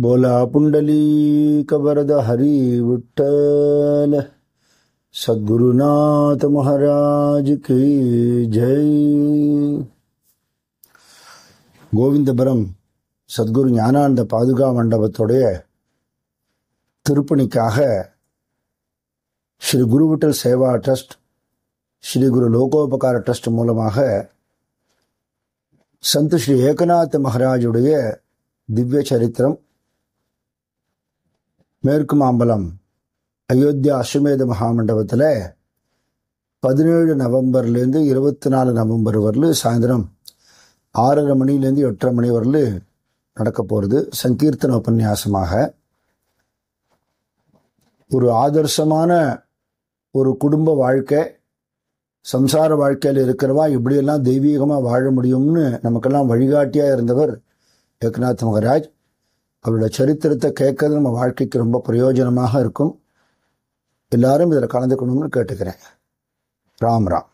बोला पुंडली कबरद हरी विठ्ठल सदगुरुनाथ महाराज की जय கோவிந்தபுரம் சத்குரு ஞானானந்த பாதுகா மண்டபத்துடைய திருப்பணிக்காக ஸ்ரீ குருவிட்டல் சேவா ட்ரஸ்ட் ஸ்ரீ குரு லோகோபகார ட்ரஸ்ட் மூலமாக சந்த் ஸ்ரீ ஏகநாத் மகாராஜுடைய திவ்ய சரித்திரம் மேற்கு மாம்பலம் அயோத்தியா அஸ்வமேத மகாமண்டபத்தில் பதினேழு நவம்பர்லேருந்து இருபத்தி நாலு நவம்பர் வரல சாயந்தரம் ஆறரை மணிலேருந்து எட்டரை மணி வரல நடக்க போகிறது சங்கீர்த்தன உபன்யாசமாக ஒரு ஆதர்சமான ஒரு குடும்ப வாழ்க்கை சம்சார வாழ்க்கையில் இருக்கிறவா இப்படியெல்லாம் தெய்வீகமாக வாழ முடியும்னு நமக்கெல்லாம் வழிகாட்டியாக இருந்தவர் ஏக்நாத் மகராஜ் அவருடைய சரித்திரத்தை கேட்கறது நம்ம வாழ்க்கைக்கு ரொம்ப பிரயோஜனமாக இருக்கும் எல்லாரும் இதில் கலந்துக்கணும்னு கேட்டுக்கிறேன் ராம் ராம்